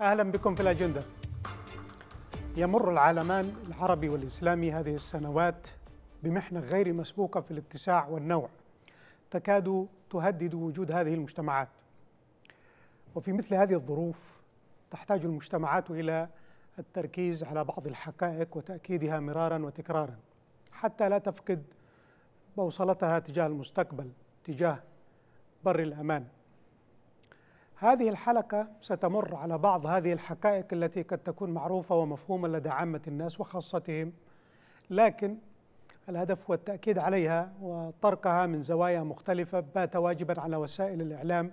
أهلا بكم في الأجندة يمر العالمان العربي والإسلامي هذه السنوات بمحنة غير مسبوقة في الاتساع والنوع تكاد تهدد وجود هذه المجتمعات وفي مثل هذه الظروف تحتاج المجتمعات إلى التركيز على بعض الحقائق وتأكيدها مرارا وتكرارا حتى لا تفقد بوصلتها تجاه المستقبل تجاه بر الأمان هذه الحلقة ستمر على بعض هذه الحقائق التي قد تكون معروفة ومفهومة لدى عامة الناس وخاصتهم لكن الهدف هو التأكيد عليها وطرقها من زوايا مختلفة بات واجبا على وسائل الإعلام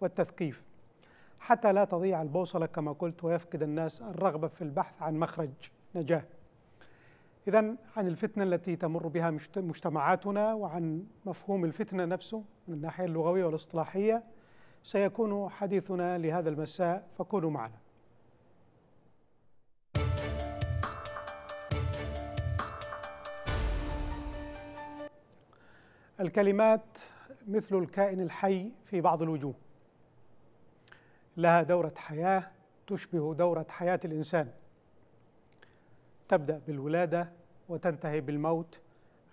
والتثقيف حتى لا تضيع البوصلة كما قلت ويفقد الناس الرغبة في البحث عن مخرج نجاة إذا عن الفتنة التي تمر بها مجتمعاتنا وعن مفهوم الفتنة نفسه من الناحية اللغوية والاصطلاحية سيكون حديثنا لهذا المساء فكونوا معنا الكلمات مثل الكائن الحي في بعض الوجوه لها دورة حياة تشبه دورة حياة الإنسان تبدأ بالولادة وتنتهي بالموت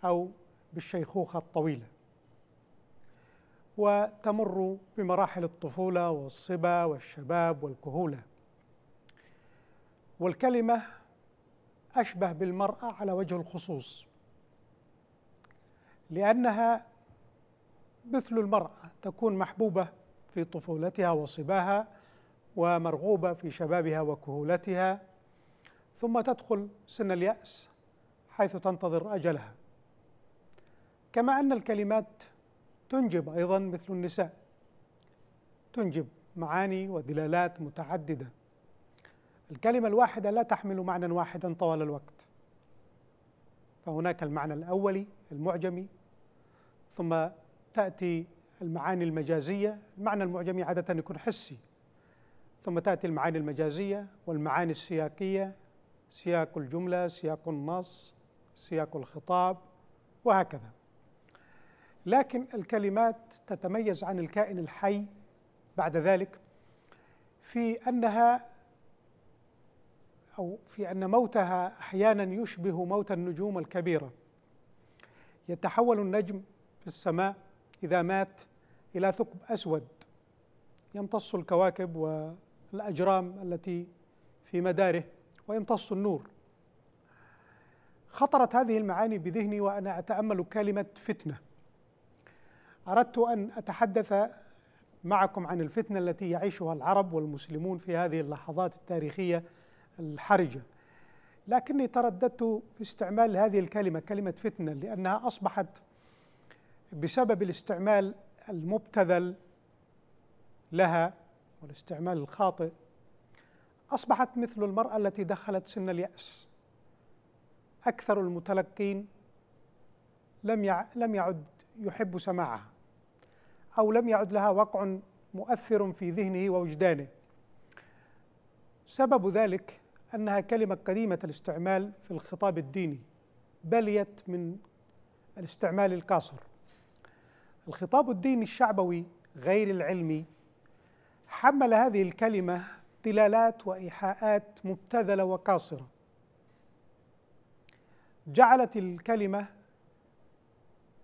أو بالشيخوخة الطويلة وتمر بمراحل الطفولة والصبا والشباب والكهولة والكلمة أشبه بالمرأة على وجه الخصوص لأنها مثل المرأة تكون محبوبة في طفولتها وصباها ومرغوبة في شبابها وكهولتها ثم تدخل سن اليأس حيث تنتظر أجلها كما أن الكلمات تنجب أيضا مثل النساء تنجب معاني ودلالات متعددة الكلمة الواحدة لا تحمل معنى واحدا طوال الوقت فهناك المعنى الأولي المعجمي ثم تأتي المعاني المجازية المعنى المعجمي عادة يكون حسي ثم تأتي المعاني المجازية والمعاني السياقية سياق الجملة سياق النص سياق الخطاب وهكذا لكن الكلمات تتميز عن الكائن الحي بعد ذلك في انها او في ان موتها احيانا يشبه موت النجوم الكبيره يتحول النجم في السماء اذا مات الى ثقب اسود يمتص الكواكب والاجرام التي في مداره ويمتص النور خطرت هذه المعاني بذهني وانا اتامل كلمه فتنه أردت أن أتحدث معكم عن الفتنة التي يعيشها العرب والمسلمون في هذه اللحظات التاريخية الحرجة لكني ترددت في استعمال هذه الكلمة كلمة فتنة لأنها أصبحت بسبب الاستعمال المبتذل لها والاستعمال الخاطئ أصبحت مثل المرأة التي دخلت سن اليأس أكثر المتلقين لم لم يعد يحب سماعها أو لم يعد لها وقع مؤثر في ذهنه ووجدانه سبب ذلك أنها كلمة قديمة الاستعمال في الخطاب الديني بليت من الاستعمال القاصر الخطاب الديني الشعبوي غير العلمي حمل هذه الكلمة دلالات وإيحاءات مبتذلة وقاصرة جعلت الكلمة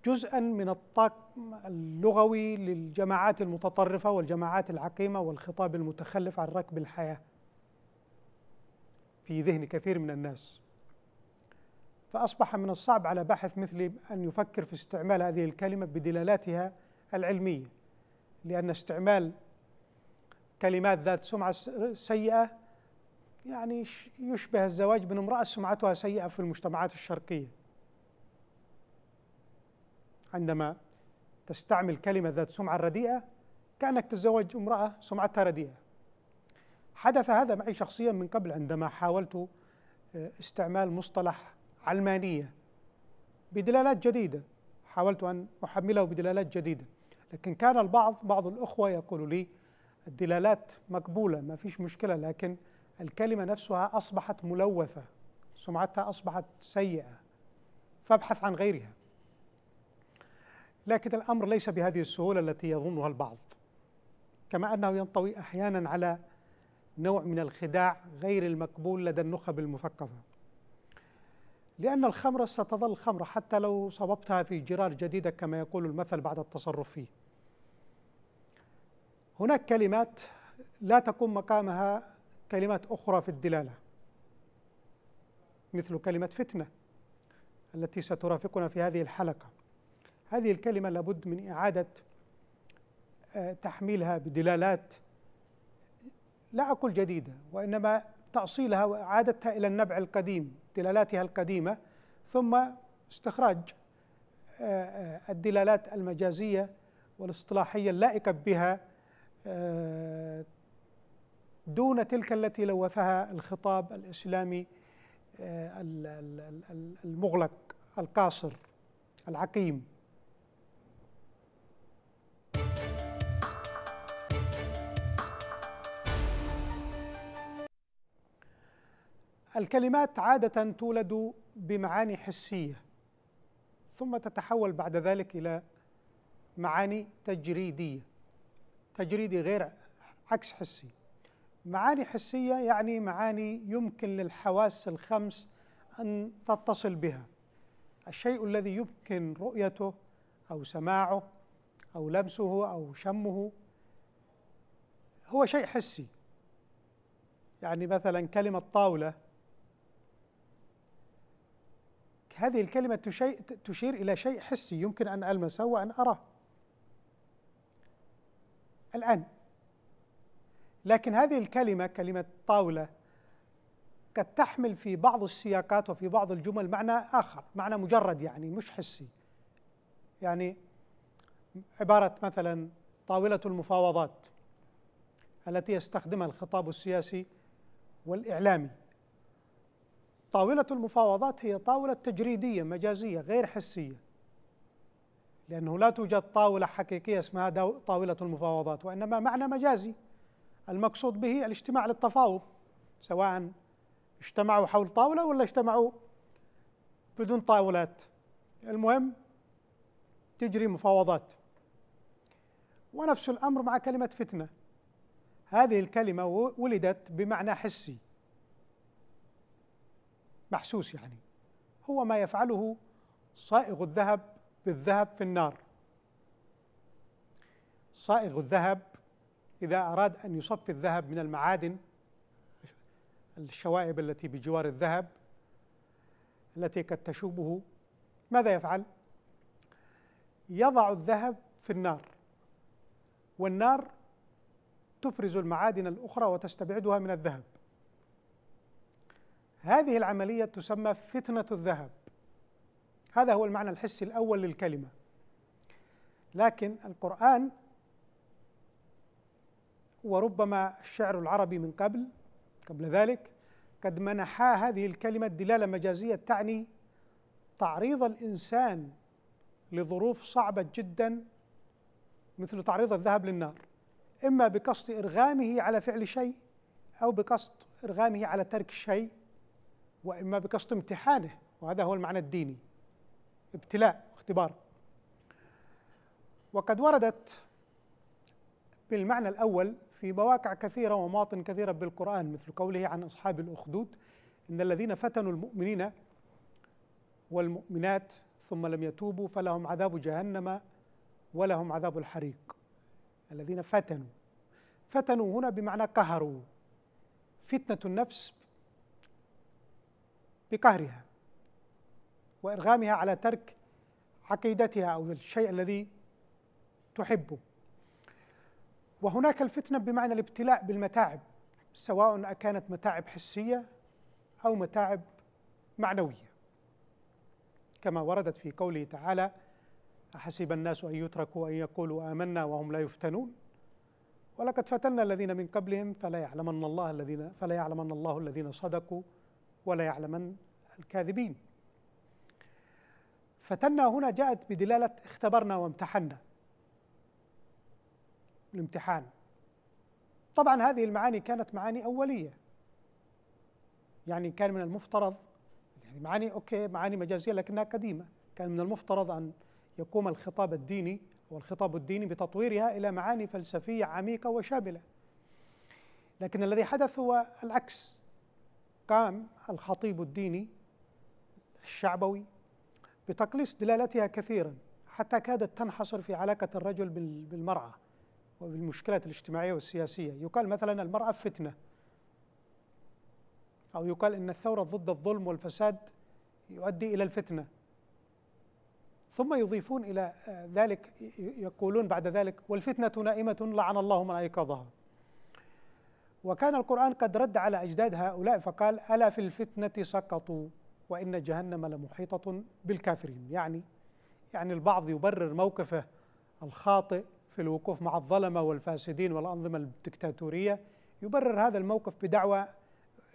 جزءا من الطاقم اللغوي للجماعات المتطرفة والجماعات العقيمة والخطاب المتخلف عن ركب الحياة في ذهن كثير من الناس فأصبح من الصعب على باحث مثلي أن يفكر في استعمال هذه الكلمة بدلالاتها العلمية لأن استعمال كلمات ذات سمعة سيئة يعني يشبه الزواج من امرأة سمعتها سيئة في المجتمعات الشرقية عندما تستعمل كلمة ذات سمعة رديئة كأنك تتزوج امرأة سمعتها رديئة حدث هذا معي شخصيا من قبل عندما حاولت آه، استعمال مصطلح علمانية بدلالات جديدة حاولت أن أحمله بدلالات جديدة لكن كان البعض بعض الأخوة يقول لي الدلالات مقبولة ما فيش مشكلة لكن الكلمة نفسها أصبحت ملوثة سمعتها أصبحت سيئة فابحث عن غيرها لكن الأمر ليس بهذه السهولة التي يظنها البعض كما أنه ينطوي أحيانا على نوع من الخداع غير المقبول لدى النخب المثقفة لأن الخمر ستظل خمر حتى لو صببتها في جرار جديدة كما يقول المثل بعد التصرف فيه هناك كلمات لا تقوم مقامها كلمات أخرى في الدلالة مثل كلمة فتنة التي سترافقنا في هذه الحلقة هذه الكلمة لابد من إعادة آه، تحميلها بدلالات لا أقول جديدة وإنما تأصيلها وإعادتها إلى النبع القديم دلالاتها القديمة ثم استخراج آه، آه، الدلالات المجازية والاصطلاحية اللائقة بها دون تلك التي لوثها الخطاب الإسلامي المغلق القاصر العقيم الكلمات عادة تولد بمعاني حسية ثم تتحول بعد ذلك إلى معاني تجريدية تجريدي غير عكس حسي معاني حسية يعني معاني يمكن للحواس الخمس أن تتصل بها الشيء الذي يمكن رؤيته أو سماعه أو لمسه أو شمه هو شيء حسي يعني مثلا كلمة طاولة هذه الكلمة تشير إلى شيء حسي يمكن أن ألمسه وأن أراه الآن لكن هذه الكلمة كلمة طاولة قد تحمل في بعض السياقات وفي بعض الجمل معنى آخر معنى مجرد يعني مش حسي يعني عبارة مثلا طاولة المفاوضات التي يستخدمها الخطاب السياسي والإعلامي طاولة المفاوضات هي طاولة تجريدية مجازية غير حسية لأنه لا توجد طاولة حقيقية اسمها طاولة المفاوضات وإنما معنى مجازي المقصود به الاجتماع للتفاوض سواء اجتمعوا حول طاولة ولا اجتمعوا بدون طاولات المهم تجري مفاوضات ونفس الأمر مع كلمة فتنة هذه الكلمة ولدت بمعنى حسي محسوس يعني هو ما يفعله صائغ الذهب بالذهب في النار صائغ الذهب إذا أراد أن يصفي الذهب من المعادن الشوائب التي بجوار الذهب التي قد تشوبه ماذا يفعل؟ يضع الذهب في النار والنار تفرز المعادن الأخرى وتستبعدها من الذهب هذه العملية تسمى فتنة الذهب هذا هو المعنى الحسي الأول للكلمة لكن القرآن وربما الشعر العربي من قبل قبل ذلك قد منحا هذه الكلمة دلالة مجازية تعني تعريض الإنسان لظروف صعبة جدا مثل تعريض الذهب للنار إما بقصد إرغامه على فعل شيء أو بقصد إرغامه على ترك شيء وإما بقصد امتحانه وهذا هو المعنى الديني ابتلاء اختبار وقد وردت بالمعنى الأول في مواقع كثيرة ومواطن كثيرة بالقرآن مثل قوله عن أصحاب الأخدود إن الذين فتنوا المؤمنين والمؤمنات ثم لم يتوبوا فلهم عذاب جهنم ولهم عذاب الحريق الذين فتنوا فتنوا هنا بمعنى قهروا فتنة النفس بقهرها وإرغامها على ترك عقيدتها أو الشيء الذي تحبه وهناك الفتنة بمعنى الابتلاء بالمتاعب سواء أكانت متاعب حسية أو متاعب معنوية كما وردت في قوله تعالى أحسب الناس أن يتركوا أن يقولوا آمنا وهم لا يفتنون ولقد فتنا الذين من قبلهم فلا يعلمن الله الذين فلا يعلمن الله الذين صدقوا ولا يعلمن الكاذبين فتنا هنا جاءت بدلالة اختبرنا وامتحنا الامتحان طبعا هذه المعاني كانت معاني أولية يعني كان من المفترض يعني معاني أوكي معاني مجازية لكنها قديمة كان من المفترض أن يقوم الخطاب الديني والخطاب الديني بتطويرها إلى معاني فلسفية عميقة وشاملة لكن الذي حدث هو العكس قام الخطيب الديني الشعبوي بتقليص دلالتها كثيرا حتى كادت تنحصر في علاقة الرجل بالمرأة وبالمشكلات الاجتماعية والسياسية يقال مثلا المرأة فتنة أو يقال إن الثورة ضد الظلم والفساد يؤدي إلى الفتنة ثم يضيفون إلى آه، ذلك يقولون بعد ذلك والفتنة نائمة لعن الله من أيقظها وكان القرآن قد رد على أجداد هؤلاء فقال ألا في الفتنة سقطوا وإن جهنم لمحيطة بالكافرين يعني يعني البعض يبرر موقفه الخاطئ في الوقوف مع الظلمة والفاسدين والأنظمة الدكتاتورية يبرر هذا الموقف بدعوى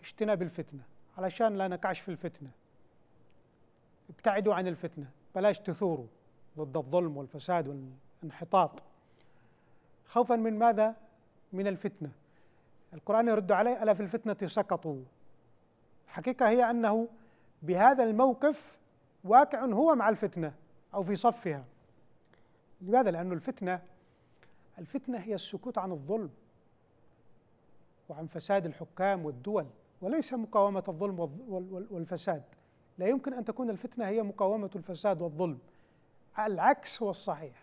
اجتناب الفتنة علشان لا نقعش في الفتنة ابتعدوا عن الفتنة بلاش تثوروا ضد الظلم والفساد والانحطاط خوفا من ماذا؟ من الفتنه القرآن يرد عليه ألا في الفتنة سقطوا الحقيقة هي أنه بهذا الموقف واقع هو مع الفتنة أو في صفها لماذا؟ لأن الفتنة الفتنة هي السكوت عن الظلم وعن فساد الحكام والدول وليس مقاومة الظلم والفساد لا يمكن أن تكون الفتنة هي مقاومة الفساد والظلم العكس هو الصحيح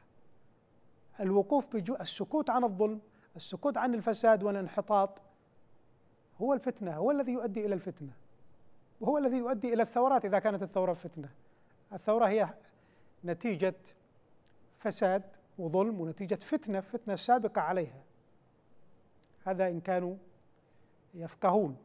الوقوف بجو... السكوت عن الظلم السكوت عن الفساد والانحطاط هو الفتنة هو الذي يؤدي إلى الفتنة وهو الذي يؤدي إلى الثورات إذا كانت الثورة فتنة الثورة هي نتيجة فساد وظلم ونتيجة فتنة فتنة سابقة عليها هذا إن كانوا يفقهون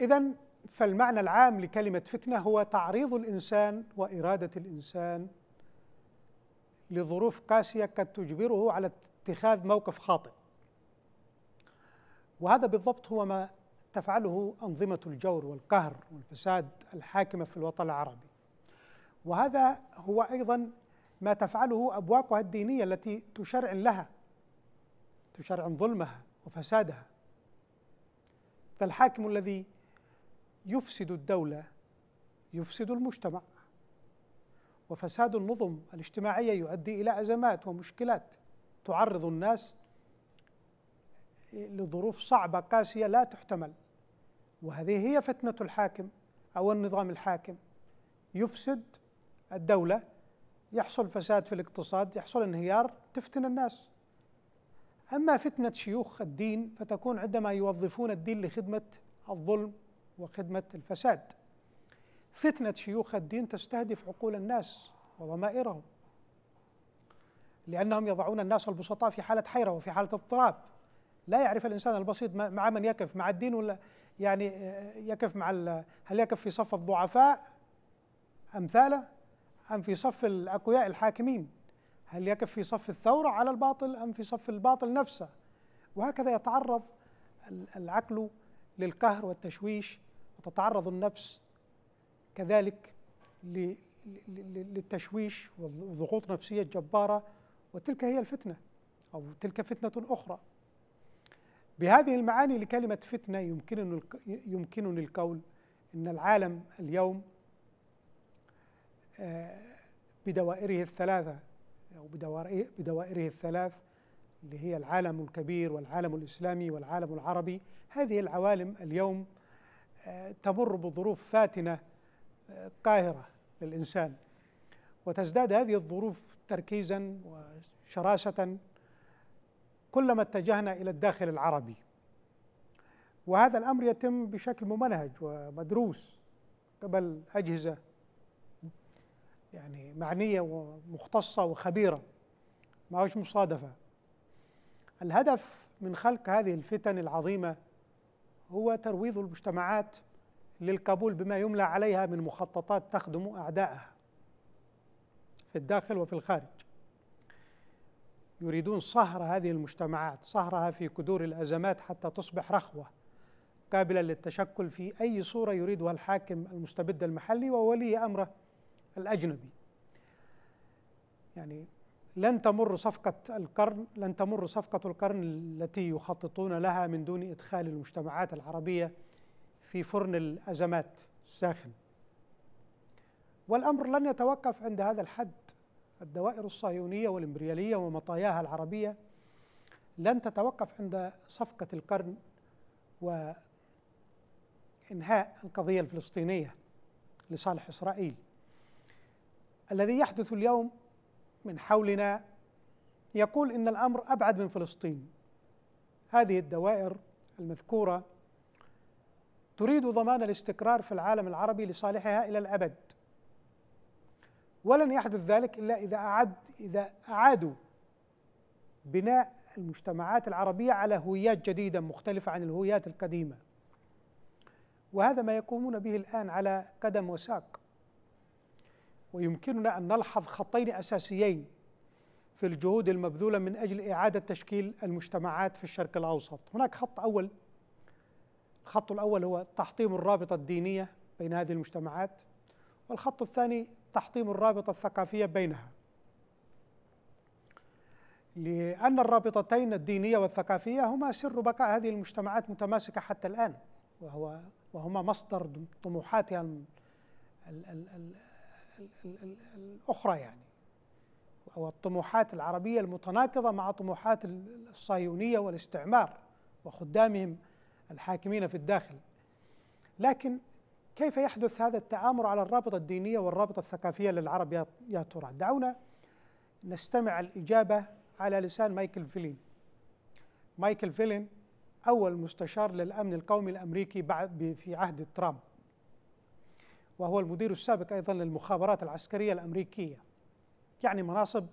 إذا فالمعنى العام لكلمة فتنة هو تعريض الإنسان وإرادة الإنسان لظروف قاسية قد تجبره على اتخاذ موقف خاطئ وهذا بالضبط هو ما تفعله أنظمة الجور والقهر والفساد الحاكمة في الوطن العربي وهذا هو أيضا ما تفعله أبواقها الدينية التي تشرعن لها تشرعن ظلمها وفسادها فالحاكم الذي يفسد الدولة يفسد المجتمع وفساد النظم الاجتماعية يؤدي إلى أزمات ومشكلات تعرض الناس لظروف صعبة قاسية لا تحتمل وهذه هي فتنة الحاكم أو النظام الحاكم يفسد الدولة يحصل فساد في الاقتصاد يحصل انهيار تفتن الناس أما فتنة شيوخ الدين فتكون عندما يوظفون الدين لخدمة الظلم وخدمة الفساد فتنة شيوخ الدين تستهدف عقول الناس وضمائرهم لأنهم يضعون الناس البسطاء في حالة حيرة وفي حالة اضطراب لا يعرف الإنسان البسيط مع من يقف مع الدين ولا يعني آه، يقف مع هل يقف في صف الضعفاء أمثاله أم في صف الأقوياء الحاكمين هل يقف في صف الثورة على الباطل أم في صف الباطل نفسه وهكذا يتعرض العقل للقهر والتشويش وتتعرض النفس كذلك للتشويش وضغوط نفسية جبارة وتلك هي الفتنة أو تلك فتنة أخرى بهذه المعاني لكلمة فتنة يمكنني يمكنني القول أن العالم اليوم آه، بدوائره الثلاثة أو بدوائره الثلاث اللي هي العالم الكبير والعالم الإسلامي والعالم العربي هذه العوالم اليوم تمر بظروف فاتنه قاهره للانسان وتزداد هذه الظروف تركيزا وشراسة كلما اتجهنا الى الداخل العربي وهذا الامر يتم بشكل ممنهج ومدروس قبل اجهزه يعني معنيه ومختصه وخبيره ما هوش مصادفه الهدف من خلق هذه الفتن العظيمه هو ترويض المجتمعات للقبول بما يملى عليها من مخططات تخدم أعدائها في الداخل وفي الخارج يريدون صهر هذه المجتمعات صهرها في كدور الأزمات حتى تصبح رخوة قابلة للتشكل في أي صورة يريدها الحاكم المستبد المحلي وولي أمره الأجنبي يعني لن تمر صفقة القرن لن تمر صفقة القرن التي يخططون لها من دون إدخال المجتمعات العربية في فرن الأزمات الساخن والأمر لن يتوقف عند هذا الحد الدوائر الصهيونية والإمبريالية ومطاياها العربية لن تتوقف عند صفقة القرن وإنهاء القضية الفلسطينية لصالح إسرائيل الذي يحدث اليوم من حولنا يقول ان الامر ابعد من فلسطين هذه الدوائر المذكوره تريد ضمان الاستقرار في العالم العربي لصالحها الى الابد ولن يحدث ذلك الا اذا اعد اذا اعادوا بناء المجتمعات العربيه على هويات جديده مختلفه عن الهويات القديمه وهذا ما يقومون به الان على قدم وساق ويمكننا أن نلحظ خطين أساسيين في الجهود المبذولة من أجل إعادة تشكيل المجتمعات في الشرق الأوسط هناك خط أول الخط الأول هو تحطيم الرابطة الدينية بين هذه المجتمعات والخط الثاني تحطيم الرابطة الثقافية بينها لأن الرابطتين الدينية والثقافية هما سر بقاء هذه المجتمعات متماسكة حتى الآن وهو وهما مصدر طموحاتها الأخرى يعني أو الطموحات العربية المتناقضة مع طموحات الصهيونية والاستعمار وخدامهم الحاكمين في الداخل لكن كيف يحدث هذا التآمر على الرابطة الدينية والرابطة الثقافية للعرب يا ترى دعونا نستمع الإجابة على لسان مايكل فيلين مايكل فيلين أول مستشار للأمن القومي الأمريكي بعد في عهد ترامب وهو المدير السابق أيضا للمخابرات العسكرية الأمريكية يعني مناصب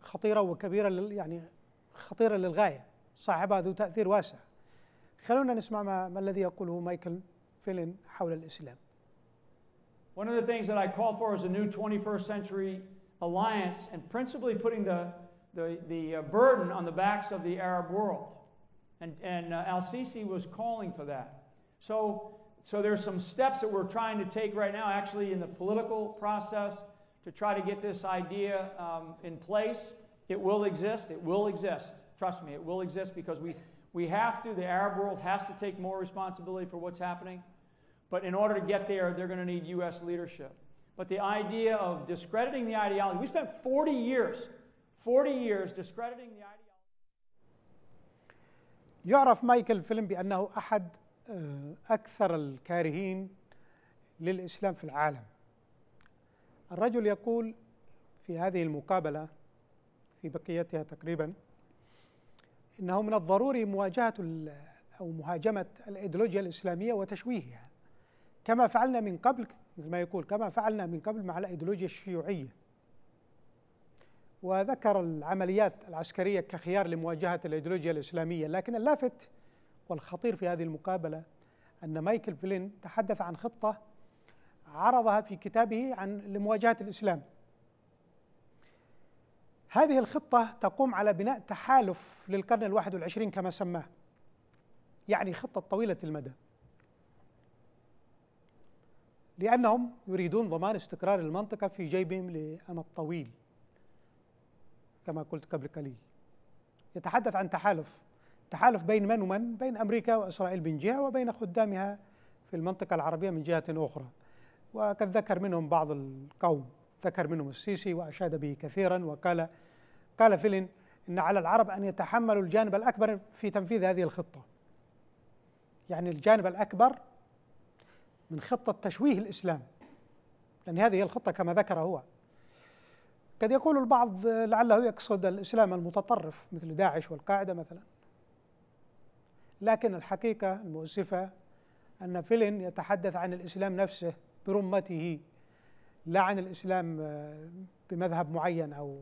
خطيرة وكبيرة لل يعني خطيرة للغاية صاحبها ذو تأثير واسع خلونا نسمع ما, ما الذي يقوله مايكل فيلن حول الإسلام One of the things that I call for is a new 21st century alliance and principally putting the, the, the burden on the backs of the Arab world. And, and uh, al Sisi was calling for that. So so there are some steps that we're trying to take right now, actually in the political process, to try to get this idea um, in place. It will exist. It will exist. Trust me, it will exist because we, we have to. The Arab world has to take more responsibility for what's happening. But in order to get there, they're going to need U.S. leadership. But the idea of discrediting the ideology, we spent 40 years, 40 years discrediting the ideology. يعرف مايكل فيلم بأنه أحد آه، أكثر الكارهين للإسلام في العالم الرجل يقول في هذه المقابلة في بقيتها تقريبا إنه من الضروري مواجهة أو مهاجمة الإيديولوجيا الإسلامية وتشويهها كما فعلنا من قبل مثل ما يقول كما فعلنا من قبل مع الإيديولوجيا الشيوعية وذكر العمليات العسكرية كخيار لمواجهة الإيديولوجيا الإسلامية لكن اللافت والخطير في هذه المقابلة أن مايكل فلين تحدث عن خطة عرضها في كتابه عن لمواجهة الإسلام هذه الخطة تقوم على بناء تحالف للقرن الواحد والعشرين كما سماه يعني خطة طويلة المدى لأنهم يريدون ضمان استقرار المنطقة في جيبهم لأمد طويل كما قلت قبل قليل يتحدث عن تحالف تحالف بين من ومن بين أمريكا وإسرائيل من جهة وبين خدامها في المنطقة العربية من جهة أخرى وقد ذكر منهم بعض القوم ذكر منهم السيسي وأشاد به كثيرا وقال قال فيلن إن على العرب أن يتحملوا الجانب الأكبر في تنفيذ هذه الخطة يعني الجانب الأكبر من خطة تشويه الإسلام لأن هذه هي الخطة كما ذكر هو قد يقول البعض لعله يقصد الإسلام المتطرف مثل داعش والقاعدة مثلا لكن الحقيقة المؤسفة أن فيلن يتحدث عن الإسلام نفسه برمته لا عن الإسلام آه، بمذهب معين أو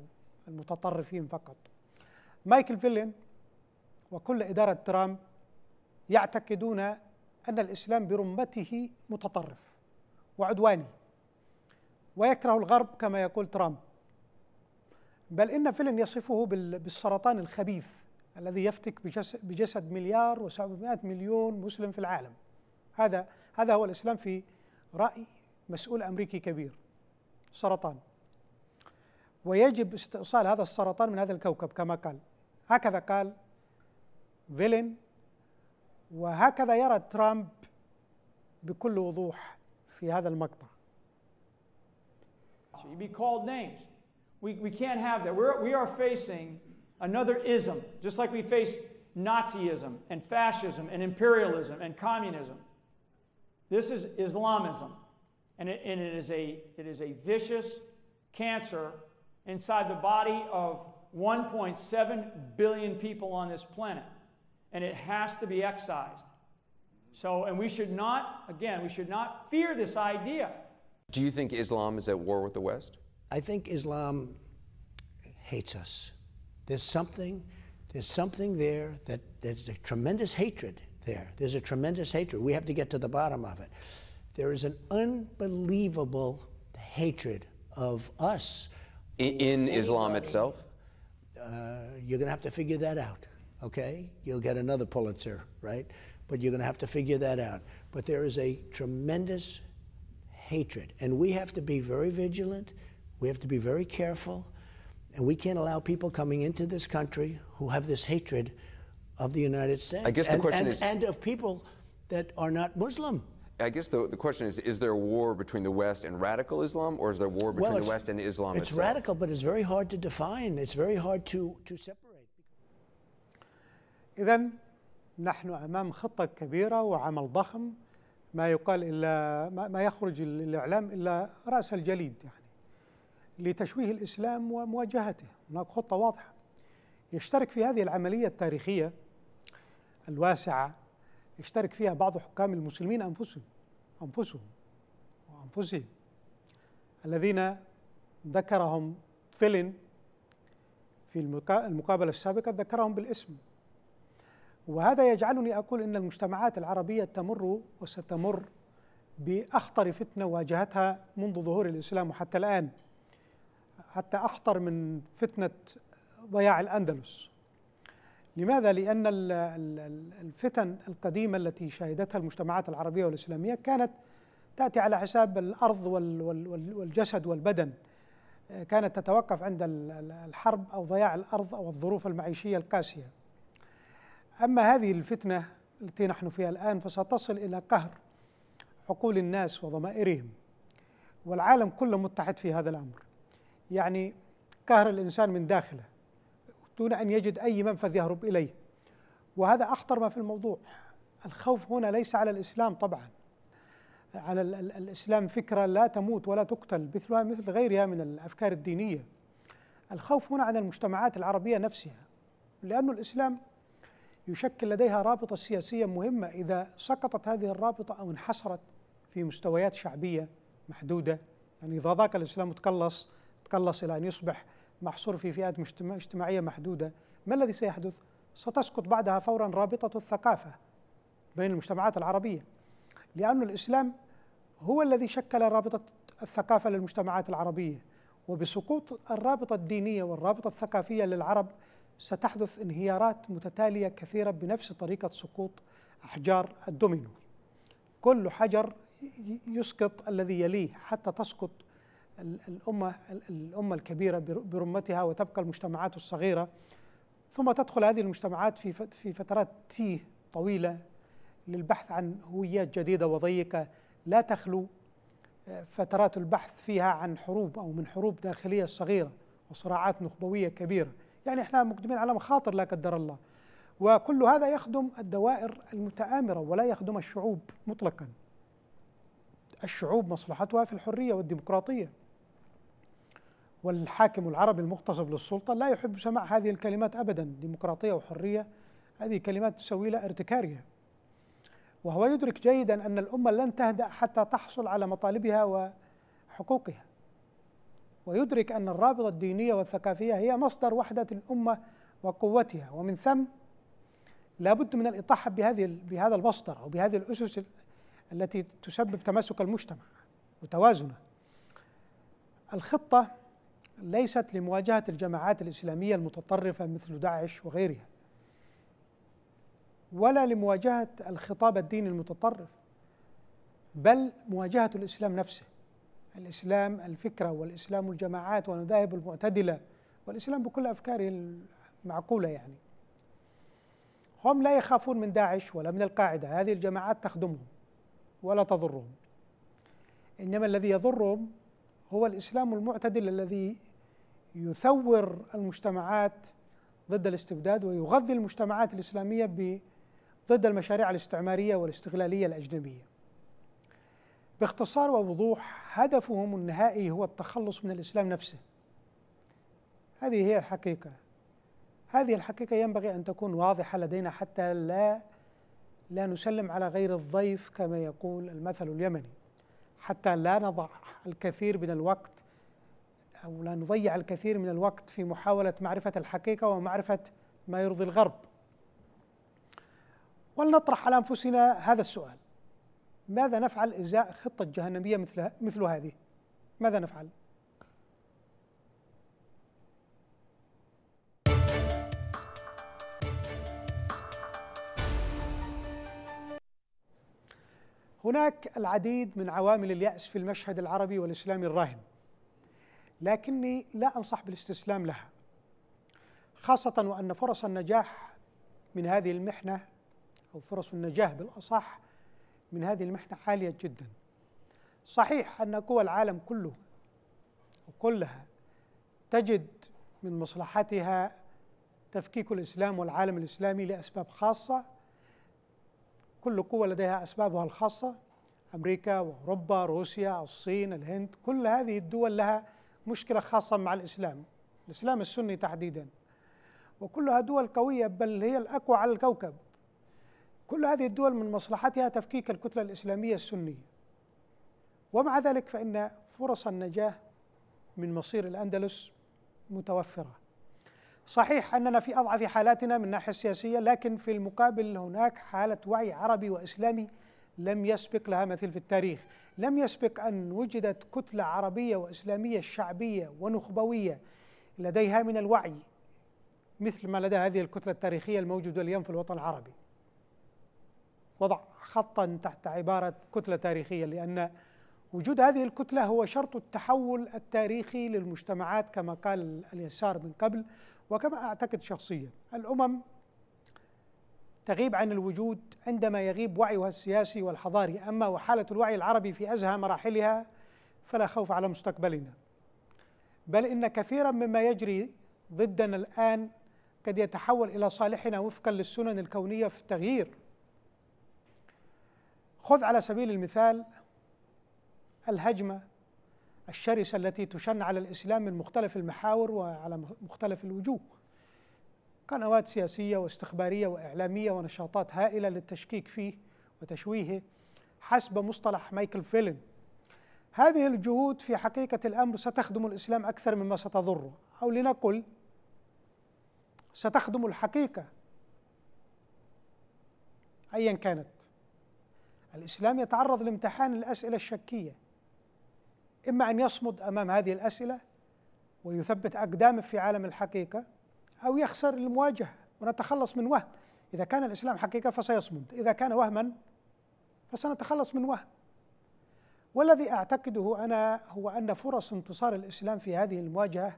المتطرفين فقط مايكل فيلن وكل إدارة ترامب يعتقدون أن الإسلام برمته متطرف وعدواني ويكره الغرب كما يقول ترامب بل إن فيلن يصفه بالسرطان الخبيث الذي يفتك بجسد مليار و700 مليون مسلم في العالم هذا هذا هو الاسلام في راي مسؤول امريكي كبير سرطان ويجب استئصال هذا السرطان من هذا الكوكب كما قال هكذا قال فيلين وهكذا يرى ترامب بكل وضوح في هذا المقطع be called names. We, we can't have that. We're, we are facing another ism, just like we face Nazism and fascism and imperialism and communism. This is Islamism, and it, and it, is, a, it is a vicious cancer inside the body of 1.7 billion people on this planet, and it has to be excised. So, and we should not, again, we should not fear this idea. Do you think Islam is at war with the West? I think Islam hates us. There's something, there's something there that there's a tremendous hatred there. There's a tremendous hatred. We have to get to the bottom of it. There is an unbelievable hatred of us. In, in Islam itself? Uh, you're going to have to figure that out, okay? You'll get another Pulitzer, right? But you're going to have to figure that out. But there is a tremendous hatred. And we have to be very vigilant. We have to be very careful. And we can't allow people coming into this country who have this hatred of the United States. I guess the and, question and, is. And of people that are not Muslim. I guess the, the question is is there a war between the West and radical Islam, or is there a war between well, the West and Islam it's itself? It's radical, but it's very hard to define. It's very hard to, to separate. إذا نحن أمام خطة كبيرة وعمل ضخم ما يقال إلا ما يخرج الإعلام إلا رأس الجليد يعني لتشويه الإسلام ومواجهته هناك خطة واضحة يشترك في هذه العملية التاريخية الواسعة يشترك فيها بعض حكام المسلمين أنفسهم أنفسهم وأنفسهم الذين ذكرهم فيلن في المقابلة السابقة ذكرهم بالاسم وهذا يجعلني أقول إن المجتمعات العربية تمر وستمر بأخطر فتنة واجهتها منذ ظهور الإسلام وحتى الآن حتى أخطر من فتنة ضياع الأندلس لماذا؟ لأن الفتن القديمة التي شهدتها المجتمعات العربية والإسلامية كانت تأتي على حساب الأرض والجسد والبدن كانت تتوقف عند الحرب أو ضياع الأرض أو الظروف المعيشية القاسية أما هذه الفتنة التي نحن فيها الآن فستصل إلى قهر عقول الناس وضمائرهم والعالم كله متحد في هذا الأمر يعني قهر الإنسان من داخله دون أن يجد أي منفذ يهرب إليه وهذا أخطر ما في الموضوع الخوف هنا ليس على الإسلام طبعا على الإسلام فكرة لا تموت ولا تقتل مثلها مثل غيرها من الأفكار الدينية الخوف هنا على المجتمعات العربية نفسها لأن الإسلام يشكل لديها رابطة سياسية مهمة إذا سقطت هذه الرابطة أو انحصرت في مستويات شعبية محدودة يعني إذا ضاق الإسلام تقلص يتقلص إلى أن يصبح محصور في فئات اجتماعية محدودة ما الذي سيحدث؟ ستسقط بعدها فورا رابطة الثقافة بين المجتمعات العربية لأن الإسلام هو الذي شكل رابطة الثقافة للمجتمعات العربية وبسقوط الرابطة الدينية والرابطة الثقافية للعرب ستحدث انهيارات متتالية كثيرة بنفس طريقة سقوط أحجار الدومينو كل حجر يسقط الذي يليه حتى تسقط الأمة الأمة الكبيرة برمتها وتبقى المجتمعات الصغيرة ثم تدخل هذه المجتمعات في في فترات تيه طويلة للبحث عن هويات جديدة وضيقة لا تخلو آه، فترات البحث فيها عن حروب أو من حروب داخلية صغيرة وصراعات نخبوية كبيرة يعني احنا مقدمين على مخاطر لا قدر الله وكل هذا يخدم الدوائر المتآمرة ولا يخدم الشعوب مطلقا الشعوب مصلحتها في الحرية والديمقراطية والحاكم العربي المغتصب للسلطة لا يحب سماع هذه الكلمات أبدا ديمقراطية وحرية هذه كلمات تسوي له ارتكارية وهو يدرك جيدا أن الأمة لن تهدأ حتى تحصل على مطالبها وحقوقها ويدرك أن الرابطة الدينية والثقافية هي مصدر وحدة الأمة وقوتها ومن ثم لابد من الإطاحة بهذه بهذا المصدر أو بهذه الأسس التي تسبب تماسك المجتمع وتوازنه الخطة ليست لمواجهة الجماعات الإسلامية المتطرفة مثل داعش وغيرها ولا لمواجهة الخطاب الديني المتطرف بل مواجهة الإسلام نفسه الإسلام الفكرة والإسلام الجماعات والمذاهب المعتدلة والإسلام بكل أفكاره المعقولة يعني هم لا يخافون من داعش ولا من القاعدة هذه الجماعات تخدمهم ولا تضرهم إنما الذي يضرهم هو الإسلام المعتدل الذي يثور المجتمعات ضد الاستبداد ويغذي المجتمعات الإسلامية ضد المشاريع الاستعمارية والاستغلالية الأجنبية باختصار ووضوح هدفهم النهائي هو التخلص من الإسلام نفسه هذه هي الحقيقة هذه الحقيقة ينبغي أن تكون واضحة لدينا حتى لا لا نسلم على غير الضيف كما يقول المثل اليمني حتى لا نضع الكثير من الوقت أو لا نضيع الكثير من الوقت في محاولة معرفة الحقيقة ومعرفة ما يرضي الغرب ولنطرح على أنفسنا هذا السؤال ماذا نفعل إزاء خطة جهنمية مثل, مثل هذه ماذا نفعل؟ هناك العديد من عوامل اليأس في المشهد العربي والإسلامي الراهن لكني لا أنصح بالاستسلام لها خاصة وأن فرص النجاح من هذه المحنة أو فرص النجاح بالأصح من هذه المحنة عالية جدا صحيح أن قوى العالم كله وكلها تجد من مصلحتها تفكيك الإسلام والعالم الإسلامي لأسباب خاصة كل قوة لديها أسبابها الخاصة أمريكا وأوروبا روسيا الصين الهند كل هذه الدول لها مشكلة خاصة مع الإسلام الإسلام السني تحديدا وكلها دول قوية بل هي الأقوى على الكوكب كل هذه الدول من مصلحتها تفكيك الكتلة الإسلامية السنية ومع ذلك فإن فرص النجاة من مصير الأندلس متوفرة صحيح أننا في أضعف حالاتنا من الناحية السياسية لكن في المقابل هناك حالة وعي عربي وإسلامي لم يسبق لها مثل في التاريخ لم يسبق أن وجدت كتلة عربية وإسلامية شعبية ونخبوية لديها من الوعي مثل ما لدى هذه الكتلة التاريخية الموجودة اليوم في الوطن العربي وضع خطا تحت عبارة كتلة تاريخية لأن وجود هذه الكتلة هو شرط التحول التاريخي للمجتمعات كما قال اليسار من قبل وكما أعتقد شخصيا الأمم تغيب عن الوجود عندما يغيب وعيها السياسي والحضاري أما وحالة الوعي العربي في أزهى مراحلها فلا خوف على مستقبلنا بل إن كثيرا مما يجري ضدنا الآن قد يتحول إلى صالحنا وفقا للسنن الكونية في التغيير خذ على سبيل المثال الهجمة الشرسة التي تشن على الإسلام من مختلف المحاور وعلى مختلف الوجوه قنوات سياسية واستخبارية وإعلامية ونشاطات هائلة للتشكيك فيه وتشويهه حسب مصطلح مايكل فيلن هذه الجهود في حقيقة الأمر ستخدم الإسلام أكثر مما ستضره أو لنقل ستخدم الحقيقة أيا كانت الإسلام يتعرض لامتحان الأسئلة الشكية إما أن يصمد أمام هذه الأسئلة ويثبت أقدامه في عالم الحقيقة أو يخسر المواجهة ونتخلص من وهم إذا كان الإسلام حقيقة فسيصمد إذا كان وهما فسنتخلص من وهم والذي أعتقده أنا هو أن فرص انتصار الإسلام في هذه المواجهة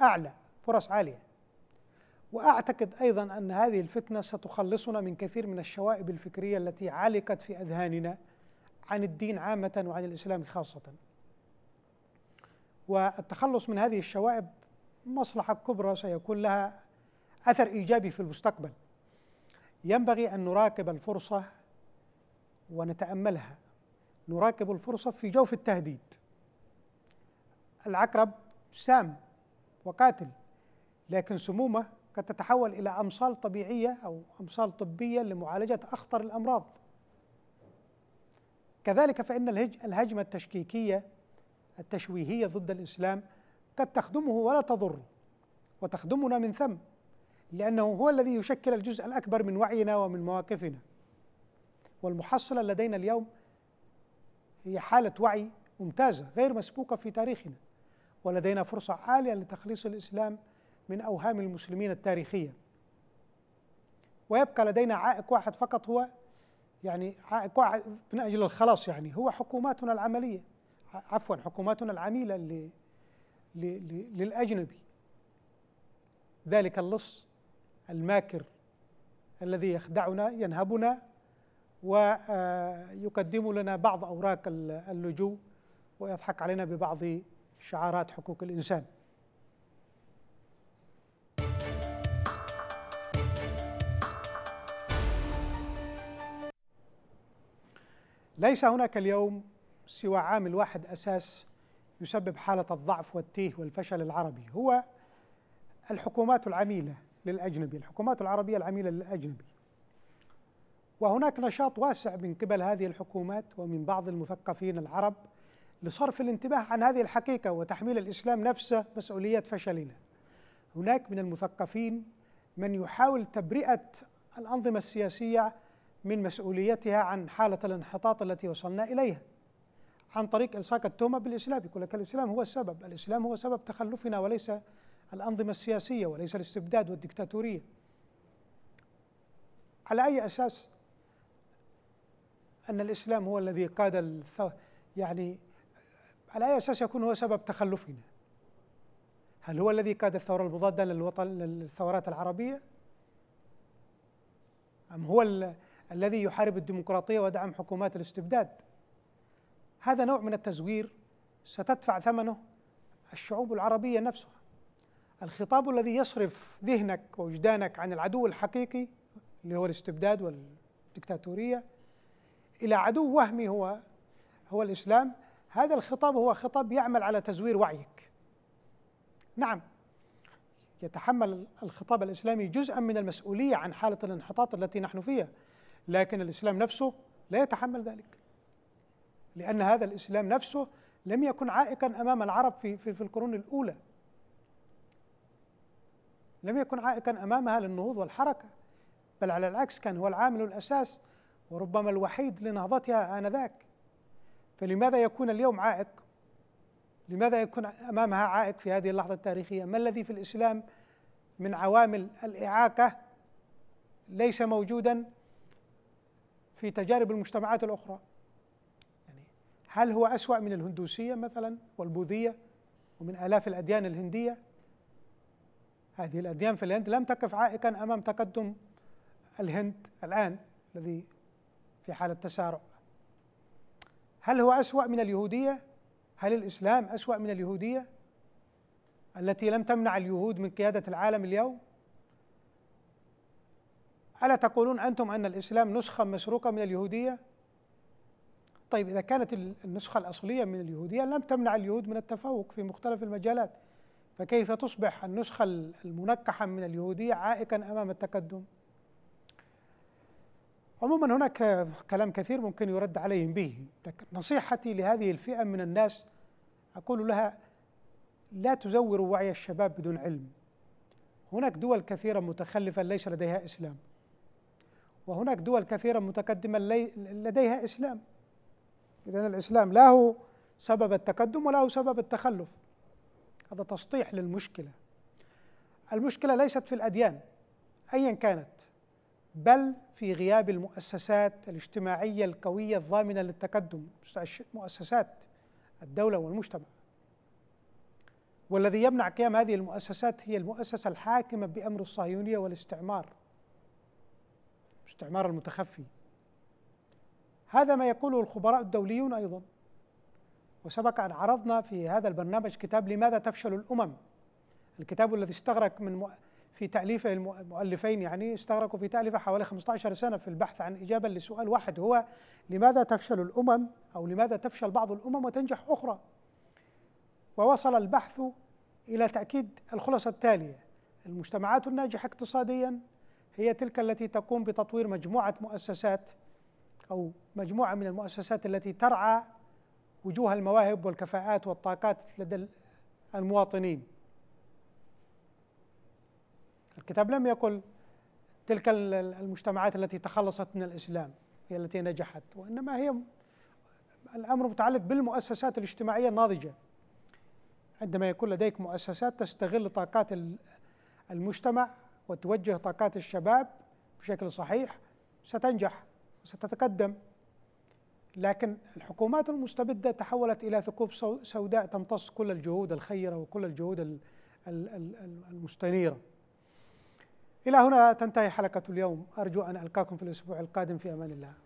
أعلى فرص عالية وأعتقد أيضا أن هذه الفتنة ستخلصنا من كثير من الشوائب الفكرية التي علقت في أذهاننا عن الدين عامة وعن الإسلام خاصة والتخلص من هذه الشوائب مصلحة كبرى سيكون لها أثر إيجابي في المستقبل ينبغي أن نراقب الفرصة ونتأملها نراقب الفرصة في جوف التهديد العقرب سام وقاتل لكن سمومه قد تتحول إلى أمصال طبيعية أو أمصال طبية لمعالجة أخطر الأمراض كذلك فإن الهجمة التشكيكية التشويهية ضد الإسلام قد تخدمه ولا تضره وتخدمنا من ثم لأنه هو الذي يشكل الجزء الأكبر من وعينا ومن مواقفنا والمحصلة لدينا اليوم هي حالة وعي ممتازة غير مسبوقة في تاريخنا ولدينا فرصة عالية لتخليص الإسلام من أوهام المسلمين التاريخية ويبقى لدينا عائق واحد فقط هو يعني عائق واحد من أجل الخلاص يعني هو حكوماتنا العملية عفوا حكوماتنا العميلة اللي للأجنبي ذلك اللص الماكر الذي يخدعنا ينهبنا ويقدم آه، لنا بعض أوراق اللجوء ويضحك علينا ببعض شعارات حقوق الإنسان ليس هناك اليوم سوى عامل واحد أساس يسبب حالة الضعف والتيه والفشل العربي هو الحكومات العميلة للأجنبي الحكومات العربية العميلة للأجنبي وهناك نشاط واسع من قبل هذه الحكومات ومن بعض المثقفين العرب لصرف الانتباه عن هذه الحقيقة وتحميل الإسلام نفسه مسؤولية فشلنا هناك من المثقفين من يحاول تبرئة الأنظمة السياسية من مسؤوليتها عن حالة الانحطاط التي وصلنا إليها عن طريق الصاق التهمه بالاسلام يقول لك الاسلام هو السبب، الاسلام هو سبب تخلفنا وليس الانظمه السياسيه وليس الاستبداد والديكتاتوريه على اي اساس ان الاسلام هو الذي قاد الثو... يعني على اي اساس يكون هو سبب تخلفنا؟ هل هو الذي قاد الثوره المضاده للوطن للثورات العربيه؟ ام هو ال... الذي يحارب الديمقراطيه ودعم حكومات الاستبداد؟ هذا نوع من التزوير ستدفع ثمنه الشعوب العربية نفسها الخطاب الذي يصرف ذهنك ووجدانك عن العدو الحقيقي اللي هو الاستبداد والدكتاتورية إلى عدو وهمي هو هو الإسلام هذا الخطاب هو خطاب يعمل على تزوير وعيك نعم يتحمل الخطاب الإسلامي جزءا من المسؤولية عن حالة الانحطاط التي نحن فيها لكن الإسلام نفسه لا يتحمل ذلك لأن هذا الإسلام نفسه لم يكن عائقا أمام العرب في, في, في القرون الأولى لم يكن عائقا أمامها للنهوض والحركة بل على العكس كان هو العامل الأساس وربما الوحيد لنهضتها آنذاك فلماذا يكون اليوم عائق لماذا يكون امامها عائق في هذه اللحظه التاريخيه؟ ما الذي في الاسلام من عوامل الاعاقه ليس موجودا في تجارب المجتمعات الاخرى؟ هل هو أسوأ من الهندوسية مثلا والبوذية ومن آلاف الأديان الهندية هذه الأديان في الهند لم تقف عائقا أمام تقدم الهند الآن الذي في حالة تسارع هل هو أسوأ من اليهودية؟ هل الإسلام أسوأ من اليهودية؟ التي لم تمنع اليهود من قيادة العالم اليوم؟ ألا تقولون أنتم أن الإسلام نسخة مسروقة من اليهودية؟ طيب إذا كانت النسخة الأصلية من اليهودية لم تمنع اليهود من التفوق في مختلف المجالات فكيف تصبح النسخة المنكحة من اليهودية عائقا أمام التقدم عموما هناك كلام كثير ممكن يرد عليهم به لكن نصيحتي لهذه الفئة من الناس أقول لها لا تزوروا وعي الشباب بدون علم هناك دول كثيرة متخلفة ليس لديها إسلام وهناك دول كثيرة متقدمة لديها إسلام إذا الإسلام لا هو سبب التقدم ولا هو سبب التخلف هذا تسطيح للمشكلة المشكلة ليست في الأديان أيا كانت بل في غياب المؤسسات الاجتماعية القوية الضامنة للتقدم مؤسسات الدولة والمجتمع والذي يمنع قيام هذه المؤسسات هي المؤسسة الحاكمة بأمر الصهيونية والاستعمار الاستعمار المتخفي هذا ما يقوله الخبراء الدوليون أيضا وسبق أن عرضنا في هذا البرنامج كتاب لماذا تفشل الأمم الكتاب الذي استغرق من في تأليفه المؤلفين يعني استغرقوا في تأليفه حوالي 15 سنة في البحث عن إجابة لسؤال واحد هو لماذا تفشل الأمم أو لماذا تفشل بعض الأمم وتنجح أخرى ووصل البحث إلى تأكيد الخلاصة التالية المجتمعات الناجحة اقتصاديا هي تلك التي تقوم بتطوير مجموعة مؤسسات أو مجموعة من المؤسسات التي ترعى وجوه المواهب والكفاءات والطاقات لدى المواطنين الكتاب لم يقل تلك المجتمعات التي تخلصت من الإسلام هي التي نجحت وإنما هي الأمر متعلق بالمؤسسات الاجتماعية الناضجة عندما يكون لديك مؤسسات تستغل طاقات المجتمع وتوجه طاقات الشباب بشكل صحيح ستنجح وستتقدم لكن الحكومات المستبدة تحولت إلى ثقوب سوداء تمتص كل الجهود الخيرة وكل الجهود المستنيرة إلى هنا تنتهي حلقة اليوم أرجو أن ألقاكم في الأسبوع القادم في أمان الله